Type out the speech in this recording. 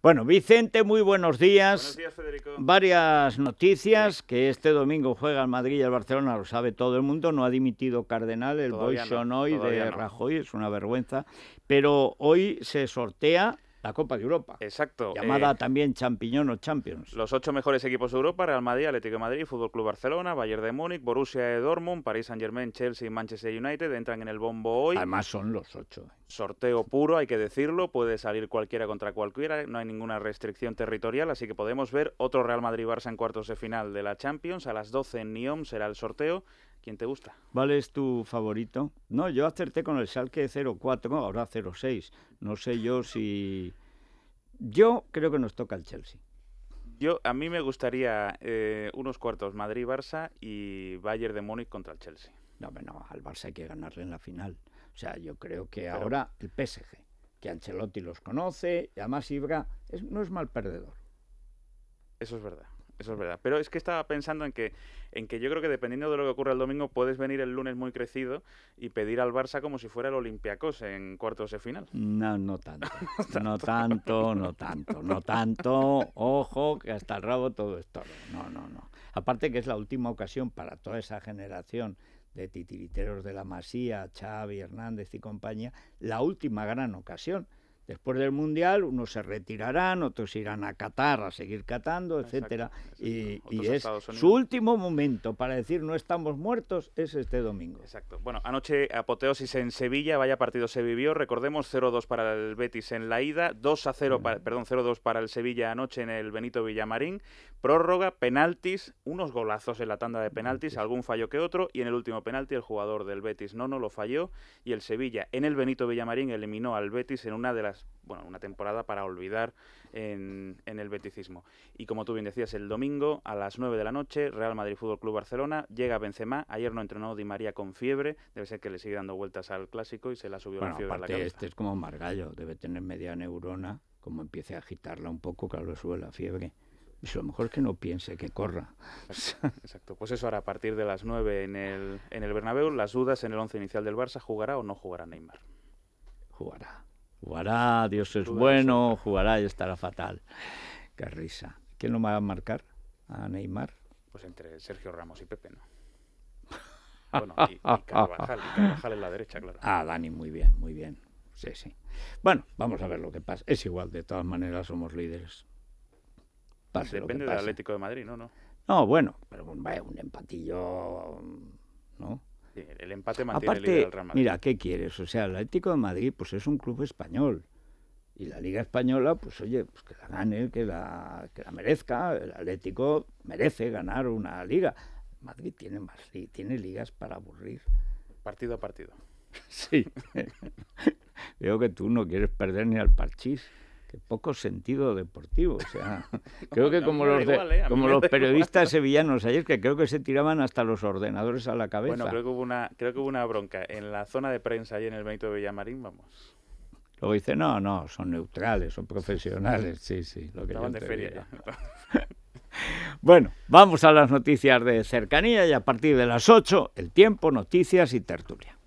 Bueno, Vicente, muy buenos días. Buenos días, Federico. Varias noticias, que este domingo juega el Madrid y el Barcelona, lo sabe todo el mundo, no ha dimitido Cardenal, el Boy hoy de Rajoy, es una vergüenza, pero hoy se sortea la Copa de Europa. Exacto. Llamada eh, también Champiñón o Champions. Los ocho mejores equipos de Europa, Real Madrid, Atlético de Madrid, Fútbol Club Barcelona, Bayern de Múnich, Borussia Dortmund, París Saint-Germain, Chelsea y Manchester United entran en el bombo hoy. Además son los ocho sorteo puro, hay que decirlo, puede salir cualquiera contra cualquiera, no hay ninguna restricción territorial, así que podemos ver otro Real Madrid-Barça en cuartos de final de la Champions, a las 12 en Nyon será el sorteo. ¿Quién te gusta? ¿Vale es tu favorito? No, yo acerté con el Salque 0-4, ahora 0-6. No sé yo si... Yo creo que nos toca el Chelsea. Yo, a mí me gustaría eh, unos cuartos Madrid-Barça y Bayern de Múnich contra el Chelsea. No, pero no, al Barça hay que ganarle en la final. O sea, yo creo que ahora el PSG, que Ancelotti los conoce, y además Ibra no es mal perdedor. Eso es verdad. Eso es verdad. Pero es que estaba pensando en que, en que yo creo que dependiendo de lo que ocurra el domingo, puedes venir el lunes muy crecido y pedir al Barça como si fuera el Olympiacos en cuartos de final. No, no tanto. no tanto, no tanto, no tanto. Ojo, que hasta el rabo todo es No, no, no. Aparte que es la última ocasión para toda esa generación de titiriteros de la Masía, Chávez, Hernández y compañía, la última gran ocasión Después del Mundial, unos se retirarán, otros irán a Qatar a seguir catando, etcétera. Y, es su último momento para decir no estamos muertos, es este domingo. Exacto. Bueno, anoche apoteosis en Sevilla, vaya partido se vivió. Recordemos 0-2 para el Betis en la ida, 2-0, perdón, 0-2 para el Sevilla anoche en el Benito Villamarín. Prórroga, penaltis, unos golazos en la tanda de penaltis, algún fallo que otro. Y en el último penalti, el jugador del Betis no, no lo falló. Y el Sevilla en el Benito Villamarín eliminó al Betis en una de las pues, bueno, una temporada para olvidar en, el beticismo. Y como tú bien decías, el domingo a las 9 de la noche, Real Madrid Fútbol Club Barcelona, llega Benzema, ayer no entrenó Di María con fiebre, debe ser que le sigue dando vueltas al clásico y se la subió la fiebre a este es como margallo, debe tener media neurona, como empiece a agitarla un poco, claro, sube la fiebre. Y pues a lo mejor es que no piense, que corra. Exacto, Pues eso ahora, a partir de las 9 en el, en el Bernabéu, las dudas en el 11 inicial del Barça, ¿jugará o no jugará Neymar? Jugará. Jugará, Dios es bueno, jugará y estará fatal. Qué risa. ¿Quién lo va a marcar? ¿A Neymar? Pues entre Sergio Ramos y Pepe, ¿no? bueno, y, y la derecha, claro. Ah, Dani, muy bien, muy bien. Sí, sí. Bueno, vamos a ver lo que pasa. Es igual, de todas maneras somos líderes. Depende del Atlético de Madrid, ¿no? No, no bueno, pero un empatillo, ¿no? El empate mantiene Aparte, Madrid. Mira, ¿qué quieres? O sea, el Atlético de Madrid pues es un club español. Y la Liga Española, pues oye, pues que la gane, que la, merezca. El Atlético merece ganar una liga. Madrid tiene más tiene ligas para aburrir. Partido a partido. Sí. Veo que tú no quieres perder ni al parchís. Qué poco sentido deportivo. O sea, creo que como los, ¿eh? como los periodistas sevillanos ayer, que creo que se tiraban hasta los ordenadores a la cabeza. Bueno, creo que hubo una, creo que una bronca en la zona de prensa y en el Benito de Villamarín, vamos. Luego dice, no, no, son neutrales, son profesionales. Sí, sí, lo que de bueno, vamos a las noticias de cercanía y a partir de las 8, el tiempo, noticias y tertulia.